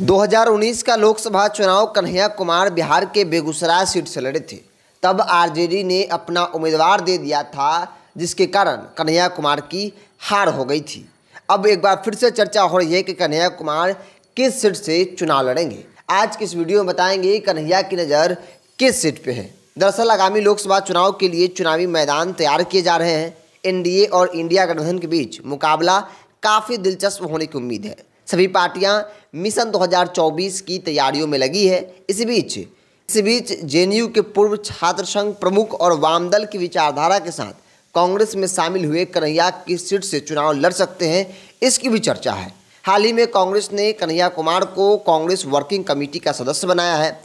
2019 का लोकसभा चुनाव कन्हैया कुमार बिहार के बेगूसराय सीट से लड़े थे तब आरजेडी ने अपना उम्मीदवार दे दिया था जिसके कारण कन्हैया कुमार की हार हो गई थी अब एक बार फिर से चर्चा हो रही है कि कन्हैया कुमार किस सीट से चुनाव लड़ेंगे आज किस इस वीडियो में बताएंगे कन्हैया की नज़र किस सीट पे है दरअसल आगामी लोकसभा चुनाव के लिए चुनावी मैदान तैयार किए जा रहे हैं एनडीए और इंडिया गठबंधन के बीच मुकाबला काफ़ी दिलचस्प होने की उम्मीद है सभी पार्टियां मिशन 2024 की तैयारियों में लगी है इस बीच इस बीच जेएनयू के पूर्व छात्र संघ प्रमुख और वामदल की विचारधारा के साथ कांग्रेस में शामिल हुए कन्हैया की सीट से चुनाव लड़ सकते हैं इसकी भी चर्चा है हाल ही में कांग्रेस ने कन्हैया कुमार को कांग्रेस वर्किंग कमेटी का सदस्य बनाया है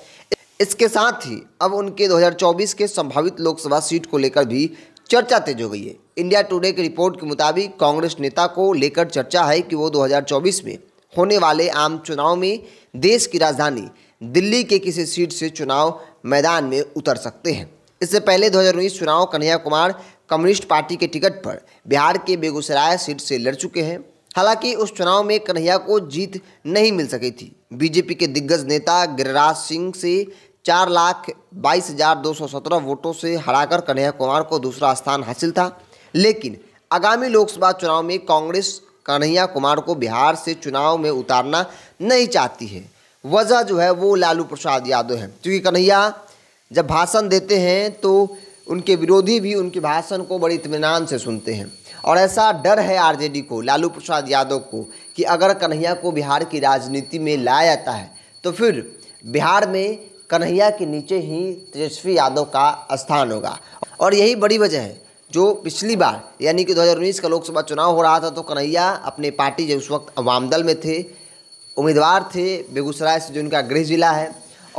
इसके साथ ही अब उनके 2024 के संभावित लोकसभा सीट को लेकर भी चर्चा तेज हो गई है इंडिया टुडे की रिपोर्ट के मुताबिक कांग्रेस नेता को लेकर चर्चा है कि वो 2024 में होने वाले आम चुनाव में देश की राजधानी दिल्ली के किसी सीट से चुनाव मैदान में उतर सकते हैं इससे पहले 2019 चुनाव कन्हैया कुमार कम्युनिस्ट पार्टी के टिकट पर बिहार के बेगूसराय सीट से लड़ चुके हैं हालांकि उस चुनाव में कन्हैया को जीत नहीं मिल सकी थी बीजेपी के दिग्गज नेता गिरिराज सिंह से चार लाख बाईस हजार दो सौ सत्रह वोटों से हराकर कन्हैया कुमार को दूसरा स्थान हासिल था लेकिन आगामी लोकसभा चुनाव में कांग्रेस कन्हैया कुमार को बिहार से चुनाव में उतारना नहीं चाहती है वजह जो है वो लालू प्रसाद यादव है क्योंकि कन्हैया जब भाषण देते हैं तो उनके विरोधी भी उनके भाषण को बड़े इतमान से सुनते हैं और ऐसा डर है आरजेडी को लालू प्रसाद यादव को कि अगर कन्हैया को बिहार की राजनीति में लाया जाता है तो फिर बिहार में कन्हैया के नीचे ही तेजस्वी यादव का स्थान होगा और यही बड़ी वजह है जो पिछली बार यानी कि 2019 का लोकसभा चुनाव हो रहा था तो कन्हैया अपने पार्टी जो उस वक्त अवाम दल में थे उम्मीदवार थे बेगूसराय से जो इनका गृह जिला है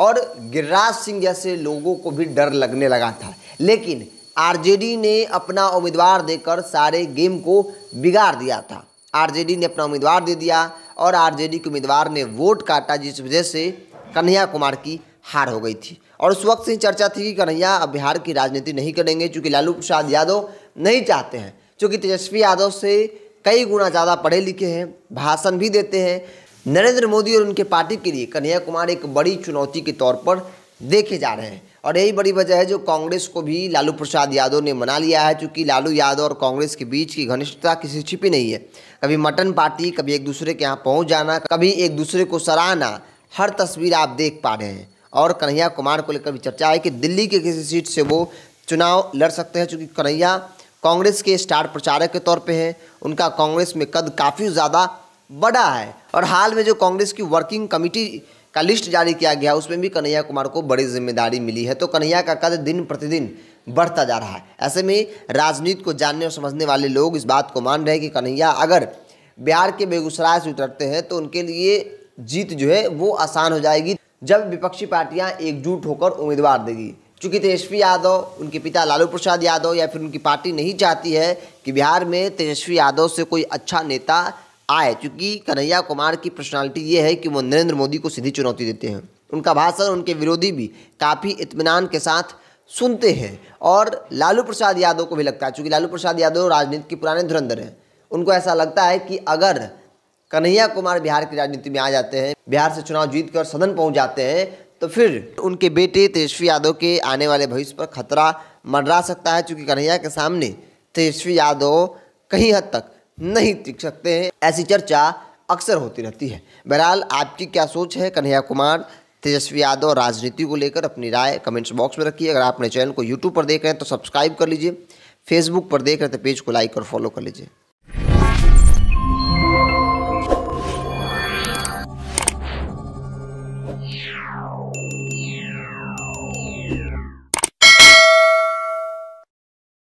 और गिरिराज सिंह जैसे लोगों को भी डर लगने लगा था लेकिन आरजेडी ने अपना उम्मीदवार देकर सारे गेम को बिगाड़ दिया था आरजेडी ने अपना उम्मीदवार दे दिया और आरजेडी के उम्मीदवार ने वोट काटा जिस वजह से कन्हैया कुमार की हार हो गई थी और उस वक्त से ही चर्चा थी कि कन्हैया अब बिहार की राजनीति नहीं करेंगे चूँकि लालू प्रसाद यादव नहीं चाहते हैं चूँकि तेजस्वी यादव से कई गुना ज़्यादा पढ़े लिखे हैं भाषण भी देते हैं नरेंद्र मोदी और उनके पार्टी के लिए कन्हैया कुमार एक बड़ी चुनौती के तौर पर देखे जा रहे हैं और यही बड़ी वजह है जो कांग्रेस को भी लालू प्रसाद यादव ने मना लिया है चूँकि लालू यादव और कांग्रेस के बीच की घनिष्ठता किसी छिपी नहीं है कभी मटन पार्टी कभी एक दूसरे के यहाँ पहुँच जाना कभी एक दूसरे को सराहना हर तस्वीर आप देख पा रहे हैं और कन्हैया कुमार को लेकर भी चर्चा है कि दिल्ली के किसी सीट से वो चुनाव लड़ सकते हैं चूँकि कन्हैया कांग्रेस के स्टार प्रचारक के तौर पे हैं उनका कांग्रेस में कद काफ़ी ज़्यादा बड़ा है और हाल में जो कांग्रेस की वर्किंग कमेटी का लिस्ट जारी किया गया उसमें भी कन्हैया कुमार को बड़ी जिम्मेदारी मिली है तो कन्हैया का कद दिन प्रतिदिन बढ़ता जा रहा है ऐसे में राजनीति को जानने और समझने वाले लोग इस बात को मान रहे हैं कि कन्हैया अगर बिहार के बेगूसराय से उतरते हैं तो उनके लिए जीत जो है वो आसान हो जाएगी जब विपक्षी पार्टियां एकजुट होकर उम्मीदवार देगी चूँकि तेजस्वी यादव उनके पिता लालू प्रसाद यादव या फिर उनकी पार्टी नहीं चाहती है कि बिहार में तेजस्वी यादव से कोई अच्छा नेता आए चूँकि कन्हैया कुमार की पर्सनालिटी ये है कि वो नरेंद्र मोदी को सीधी चुनौती देते हैं उनका भाषण उनके विरोधी भी काफ़ी इतमान के साथ सुनते हैं और लालू प्रसाद यादव को भी लगता है चूँकि लालू प्रसाद यादव राजनीति के पुराने धुरंधर हैं उनको ऐसा लगता है कि अगर कन्हैया कुमार बिहार की राजनीति में आ जाते हैं बिहार से चुनाव जीत कर सदन पहुंच जाते हैं तो फिर उनके बेटे तेजस्वी यादव के आने वाले भविष्य पर खतरा मंडरा सकता है चूँकि कन्हैया के सामने तेजस्वी यादव कहीं हद तक नहीं टिक सकते हैं ऐसी चर्चा अक्सर होती रहती है बहरहाल आपकी क्या सोच है कन्हैया कुमार तेजस्वी यादव राजनीति को लेकर अपनी राय कमेंट्स बॉक्स में रखिए अगर आप अपने चैनल को यूट्यूब पर देख रहे हैं तो सब्सक्राइब कर लीजिए फेसबुक पर देख रहे हैं तो पेज को लाइक और फॉलो कर लीजिए